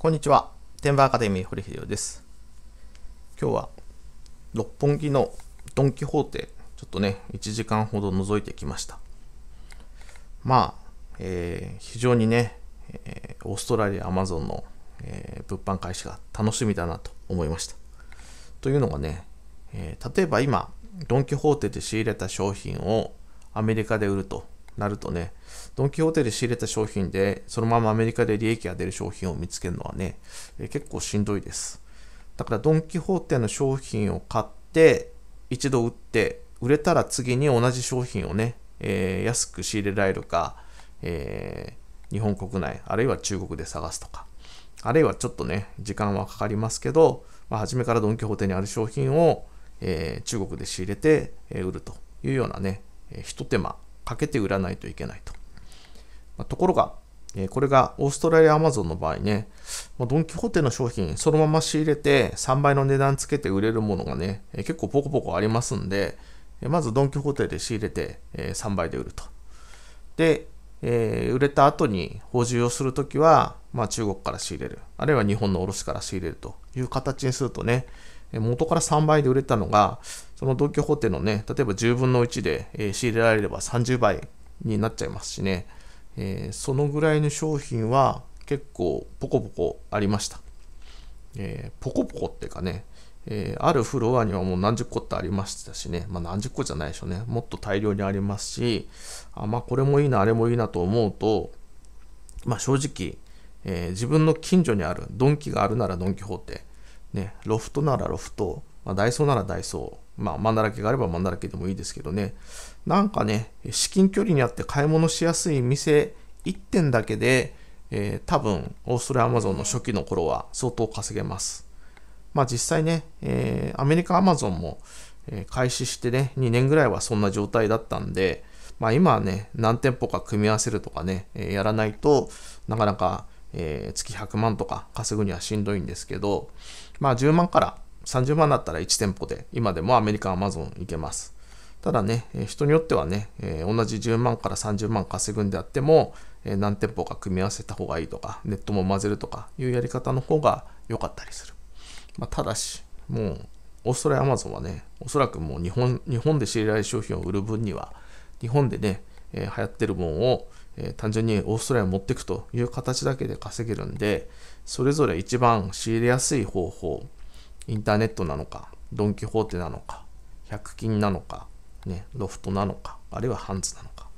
こんにちは。天馬アカデミー堀秀夫です。今日は六本木のドン・キホーテ、ちょっとね、1時間ほど覗いてきました。まあ、えー、非常にね、えー、オーストラリア、アマゾンの、えー、物販開始が楽しみだなと思いました。というのがね、え例えば今、ドン・キホーテで仕入れた商品をアメリカで売るとなるとね、ドン・キホーテで仕入れた商品で、そのままアメリカで利益が出る商品を見つけるのはね、え結構しんどいです。だからドン・キホーテの商品を買って、一度売って、売れたら次に同じ商品をね、えー、安く仕入れられるか、えー、日本国内、あるいは中国で探すとか、あるいはちょっとね、時間はかかりますけど、まあ、初めからドン・キホーテにある商品を、えー、中国で仕入れて、え売るというようなね、えー、ひと手間かけて売らないといけないと。まあ、ところが、えこれがオーストラリアアマゾンの場合ね、まドン・キホーテの商品そのまま仕入れて3倍の値段つけて売れるものがね、え結構ポコポコありますんで、えまずドン・キホーテで仕入れて、え3倍で売ると。で、えー、売れた後に補充をするときは、まあ、中国から仕入れる、あるいは日本の卸から仕入れるという形にするとね、元から3倍で売れたのが、その同居法定のね、例えば10分の1で、えー、仕入れられれば30倍になっちゃいますしね、えー、そのぐらいの商品は結構ポコポコありました。えー、ポコポコっていうかね、えー、あるフロアにはもう何十個ってありましたしね、まあ、何十個じゃないでしょうね、もっと大量にありますし、あまあ、これもいいな、あれもいいなと思うと、まあ、正直、えー、自分の近所にあるドンキがあるならドン・キホーテ、ね、ロフトならロフト、まあ、ダイソーならダイソー、まあ、マンだらけがあればマンだらけでもいいですけどね、なんかね、至近距離にあって買い物しやすい店1点だけで、えー、多分オーストラリア・アマゾンの初期の頃は相当稼げます。まあ実際ね、えー、アメリカアマゾンも、え開始してね、2年ぐらいはそんな状態だったんで、まあ今はね、何店舗か組み合わせるとかね、えやらないとなかなか、えー、月100万とか稼ぐにはしんどいんですけど、まあ10万から30万だったら1店舗で今でもアメリカアマゾン行けます。ただね、人によってはね、え同じ10万から30万稼ぐんであっても、え何店舗か組み合わせた方がいいとか、ネットも混ぜるとかいうやり方の方が良かったりする。まあ、ただし、もう、オーストラリアアマゾンはね、おそらくもう日本日本で知り合い商品を売る分には、日本でね、えー、流行ってるもんを、えー、単純にオーストラリアに持っていくという形だけで稼げるんで、それぞれ一番仕入れやすい方法、インターネットなのか、ドン・キホーテなのか、100均なのか、ね、ロフトなのか、あるいはハンズなのか、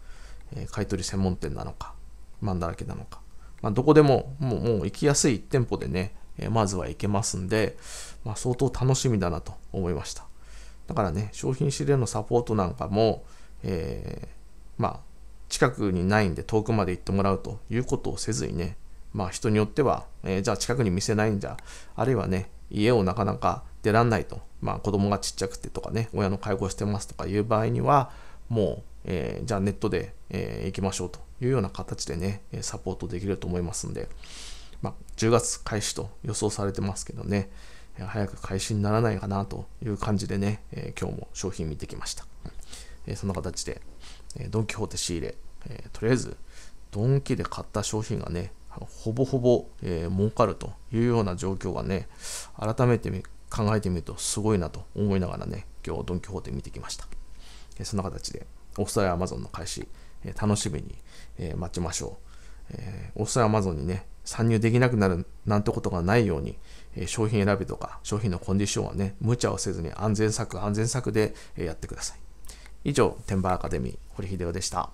えー、買取専門店なのか、マンだらけなのか、まあ、どこでももうもう行きやすい店舗でね、えまずはいけますんで、まあ、相当楽しみだなと思いました。だからね、商品指令のサポートなんかも、えー、まあ、近くにないんで遠くまで行ってもらうということをせずにね、まあ人によっては、えー、じゃあ近くに見せないんじゃ、あるいはね、家をなかなか出らんないと、まあ子供がちっちゃくてとかね、親の介護してますとかいう場合には、もう、えー、じゃあネットで、えー、行きましょうというような形でね、サポートできると思いますんで、まあ、10月開始と予想されてますけどね、早く開始にならないかなという感じでね、えー、今日も商品見てきました。えー、そんな形で、えー、ドン・キホーテ仕入れ、えとりあえずドンキで買った商品がね、ほぼほぼ、えー、儲かるというような状況がね、改めて考えてみるとすごいなと思いながらね、今日ドン・キホーテ見てきました。えそんな形で、オフサイアマゾンの開始、え楽しみに、え待ちましょう。えー、オフサイアマゾンにね、参入できなくなるなんてことがないように、え商品選びとか商品のコンディションはね、無茶をせずに安全策、安全策でやってください。以上、テンバーアカデミー、堀秀夫でした。